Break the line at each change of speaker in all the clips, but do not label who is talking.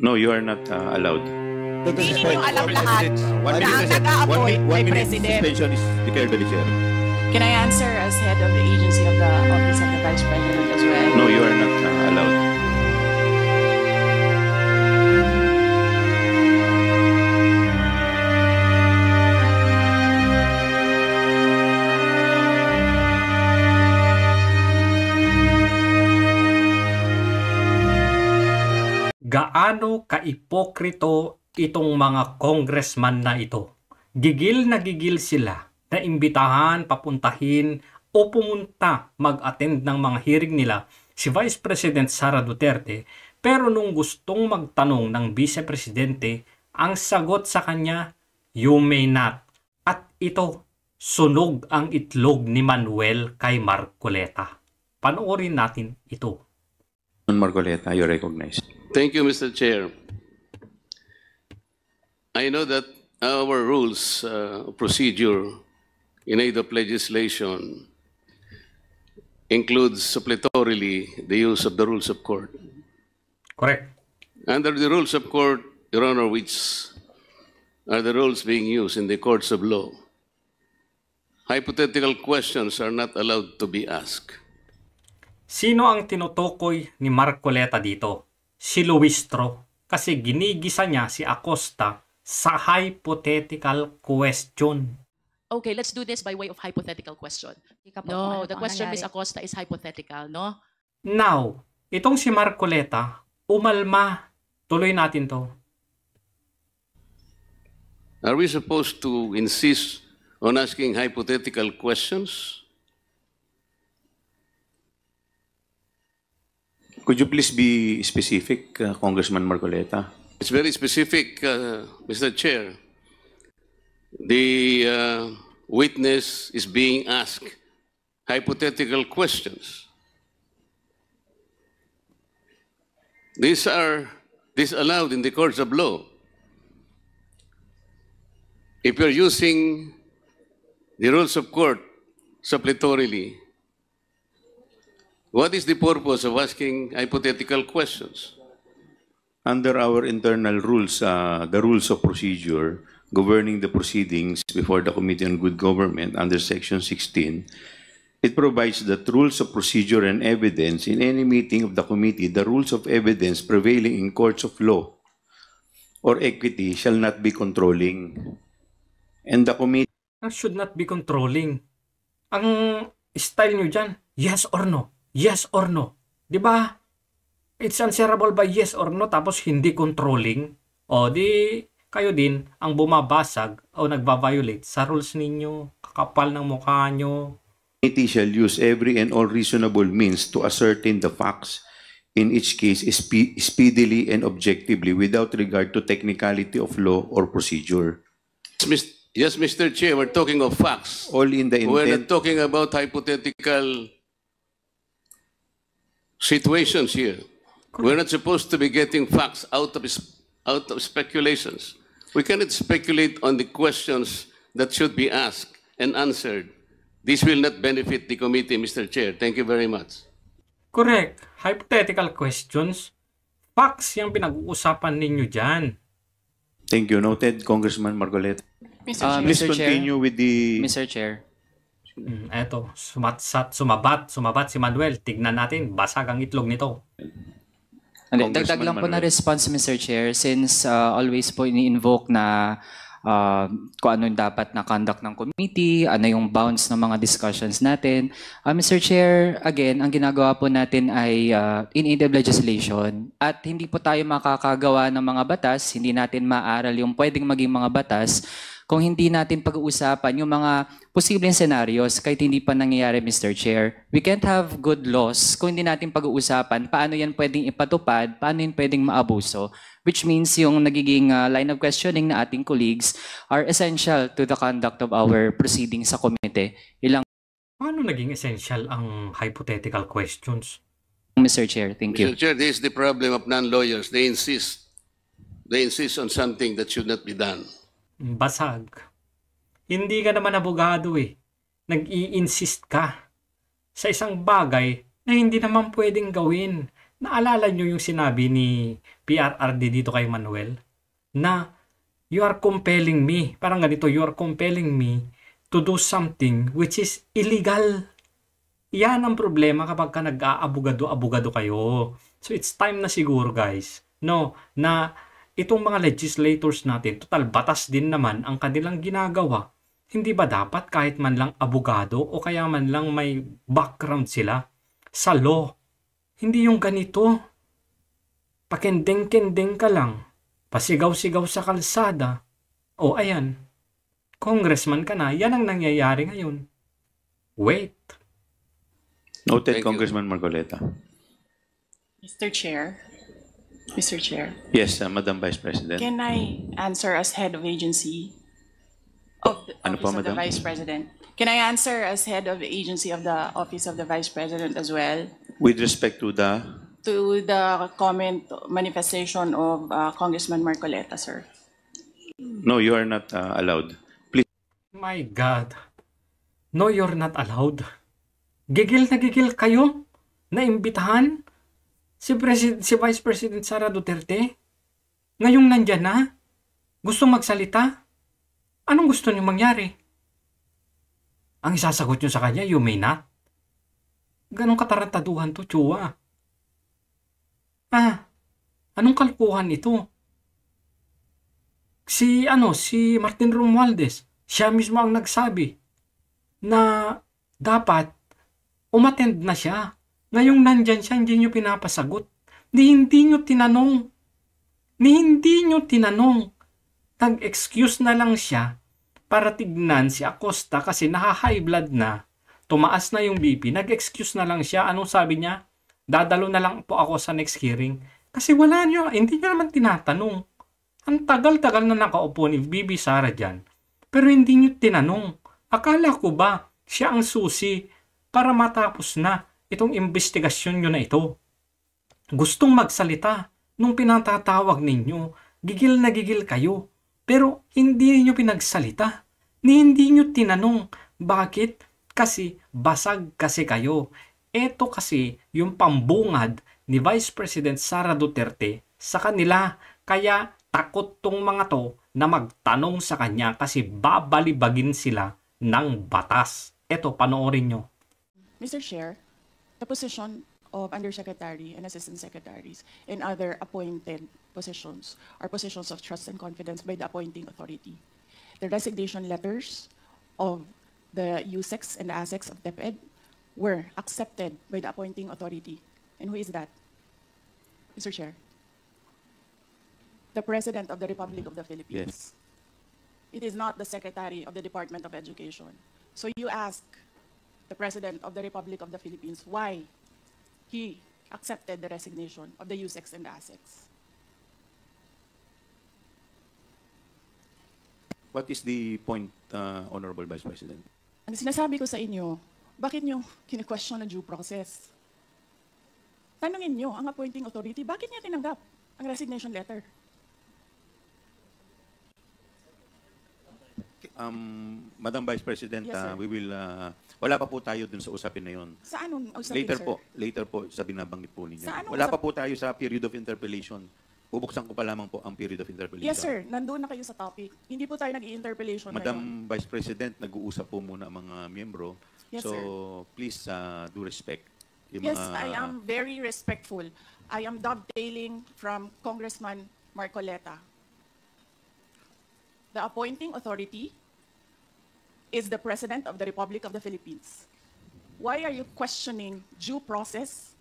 No, you are not uh, allowed.
Hindi ninyo alam lahat na ang nag-a-appoint ay President. suspension is declared by the chair. Can I answer as head of the agency of the Office of the Vice President as well? No, you are not
uh, allowed.
gaano kaipokrito itong mga congressman na ito. Gigil na gigil sila na imbitahan, papuntahin o pumunta mag-attend ng mga hearing nila si Vice President Sara Duterte pero nung gustong magtanong ng Vice Presidente ang sagot sa kanya, you may not. At ito, sunog ang itlog ni Manuel kay Marcoleta. Panoorin natin ito.
Marcoleta, you recognize.
Thank you, Mr. Chair.
I know that our rules uh, procedure in aid of legislation includes suppletorily the use of the rules of court. Correct. Under the rules of court, Your Honor, which are the rules being used in the courts of law, hypothetical questions are not allowed to be asked.
Sino ang tinutukoy ni Marcoleta dito? si Luistro kasi ginigisa niya si Acosta sa hypothetical question.
Okay, let's do this by way of hypothetical question. No, the question Miss Acosta is hypothetical, no?
Now, itong si Marcoleta, umalma. Tuloy natin to.
Are we supposed to insist on asking hypothetical questions?
Could you please be specific, uh, Congressman Marcoleta?
It's very specific, uh, Mr. Chair. The uh, witness is being asked hypothetical questions. These are disallowed in the courts of law. If you're using the rules of court suppletorily, What is the purpose of asking hypothetical questions?
Under our internal rules, uh, the rules of procedure governing the proceedings before the Committee on Good Government under Section 16, it provides that rules of procedure and evidence in any meeting of the committee, the rules of evidence prevailing in courts of law or equity shall not be controlling. And the committee...
Should not be controlling. Ang style nyo dyan, yes or no? Yes or no? 'Di ba? It's answerable by yes or no tapos hindi controlling. O di kayo din ang bumabasag o nagba-violate sa rules ninyo, kakapal ng mukha nyo.
Committee shall use every and all reasonable means to ascertain the facts in each case speedily and objectively without regard to technicality of law or procedure.
Yes, Mr. Chair, we're talking of facts. All in the intent. We're not talking about hypothetical situations here. We're not supposed to be getting facts out of, out of speculations. We cannot speculate on the questions that should be asked and answered. This will not benefit the committee, Mr. Chair. Thank you very
much. Correct. Hypothetical questions. Facts yung pinag-uusapan ninyo dyan.
Thank you. Noted, Congressman Margolet.
Mr. Uh, Chair. Uh, Mr. Chair. continue with the... Mr. Chair. Mm, eto, sumatsat, sumabat, sumabat si Manuel. Tignan natin, basag ang itlog nito.
And dagdag lang po na
response, Mr. Chair, since uh, always po ini-invoke na uh, kung ano yung dapat na conduct ng committee, ano yung bounds ng mga discussions natin. Uh, Mr. Chair, again, ang ginagawa po natin ay uh, in-aid legislation at hindi po tayo makakagawa ng mga batas, hindi natin maaral yung pwedeng maging mga batas kung hindi natin pag-uusapan yung mga posibleng scenarios kahit hindi pa nangyayari, Mr. Chair. We can't have good laws kung hindi natin pag-uusapan paano yan pwedeng ipatupad, paano yan pwedeng maabuso, which means yung nagiging uh, line of questioning na ating colleagues are essential to the conduct of our proceedings sa committee. Ilang Paano naging essential ang hypothetical questions? Mr. Chair, thank you. Mr. Chair, this is the problem of non-lawyers. They insist.
They insist on something that should not be done
basag. Hindi ka naman abogado eh. Nag-i-insist ka sa isang bagay na hindi naman pwedeng gawin. Naalala nyo yung sinabi ni PRRD dito kay Manuel na you are compelling me. Parang ganito, you are compelling me to do something which is illegal. Yan ang problema kapag ka nag-aabogado-abogado kayo. So it's time na siguro guys, no, na itong mga legislators natin, total batas din naman ang kanilang ginagawa. Hindi ba dapat kahit man lang abogado o kaya man lang may background sila sa law? Hindi yung ganito. Pakendeng-kendeng ka lang. Pasigaw-sigaw sa kalsada. O oh, ayan, congressman ka na, yan ang nangyayari ngayon. Wait.
Noted, Thank Congressman you. Marcoleta.
Mr. Chair, Mr. Chair,
Yes, uh, Madam Vice President. can
I answer as head of agency of the Ano Office pa, of the Vice President? Can I answer as head of agency of the Office of the Vice President as well
With respect to the,
to the comment manifestation of uh, Congressman Marcoleta, sir?
no, you are not uh, allowed. Please,
My
God. No, you're not allowed. Gigil na gigil kayo? na imbitahan? Si, Presid- si Vice President Sara Duterte? Ngayong nandyan na? Gusto magsalita? Anong gusto niyo mangyari? Ang isasagot niyo sa kanya, you may not. Ganong katarantaduhan to, Chua. Ah, anong kalkuhan ito? Si, ano, si Martin Romualdez, siya mismo ang nagsabi na dapat umatend na siya Ngayong nandyan siya, hindi nyo pinapasagot. Ni hindi nyo tinanong. Ni hindi nyo tinanong. Nag-excuse na lang siya para tignan si Acosta kasi naha blood na. Tumaas na yung BP. Nag-excuse na lang siya. Anong sabi niya? Dadalo na lang po ako sa next hearing. Kasi wala nyo, hindi nyo naman tinatanong. Ang tagal-tagal na nakaupo ni BB Sara dyan. Pero hindi nyo tinanong. Akala ko ba siya ang susi para matapos na itong investigasyon nyo na ito. Gustong magsalita nung pinatatawag ninyo, gigil na gigil kayo, pero hindi niyo pinagsalita, ni hindi niyo tinanong bakit kasi basag kasi kayo. Ito kasi yung pambungad ni Vice President Sara Duterte sa kanila kaya takot tong mga to na magtanong sa kanya kasi babalibagin sila ng batas. Ito, panoorin niyo.
Mr. Chair, the position of undersecretary and assistant secretaries and other appointed positions are positions of trust and confidence by the appointing authority. The resignation letters of the USEX and the ASEX of DepEd were accepted by the appointing authority. And who is that? Mr. Chair. The President of the Republic of the Philippines. Yes. It is not the Secretary of the Department of Education. So you ask the President of the Republic of the Philippines why he accepted the resignation of the USEX and the ASEX.
What is the point, uh, Honorable Vice President?
Ang sinasabi ko sa inyo, bakit nyo kine-question ang due process? Tanungin nyo ang appointing authority, bakit niya tinanggap ang resignation letter?
um, Madam Vice President, Yes, sir. Uh, we will, ah, wala pa po tayo dun sa usapin na yun.
Sa anong usapin, Later sir? po,
later po sa binabanggit po ninyo. Wala usap- pa po tayo sa period of interpellation. Bubuksan ko pa lamang po ang period of interpellation. Yes, sir.
Nandun na kayo sa topic. Hindi po tayo nag-i-interpellation ngayon. Madam
Vice President, nag-uusap po muna ang mga miyembro. Yes, so, sir. please ah, do respect. yung Yes, mga- I am
very respectful. I am dovetailing from Congressman Marcoleta. The appointing authority is the President of the Republic of the Philippines. Why are you questioning due process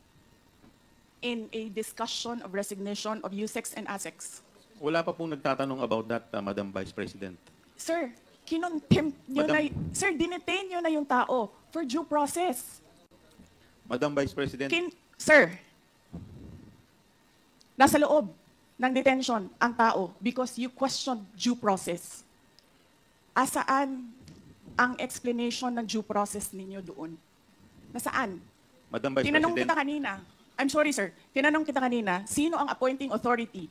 in a discussion of resignation of USEX and ASEX?
Wala pa pong nagtatanong about that, uh, Madam Vice President.
Sir, kinontempt nyo Madam, na, sir, dinetain nyo na yung tao for due process.
Madam Vice President. Kin,
sir, nasa loob ng detention ang tao because you questioned due process. Asaan ang explanation ng due process ninyo doon? Nasaan?
Madam Vice Tinanong President. kita
kanina. I'm sorry, sir. Tinanong kita kanina, sino ang appointing authority?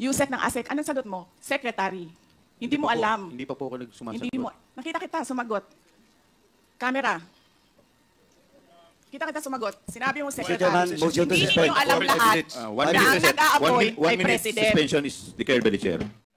USEC ng ASEC. Anong sagot mo? Secretary. Hindi, hindi mo po, alam. Hindi pa po ako nagsumasagot. Hindi mo. Nakita kita sumagot. Camera. Kita kita sumagot. Sinabi mo, Secretary. Hindi ninyo alam lahat uh, one minute, ang nag-a-appoint One minute suspension
is declared by the Chair.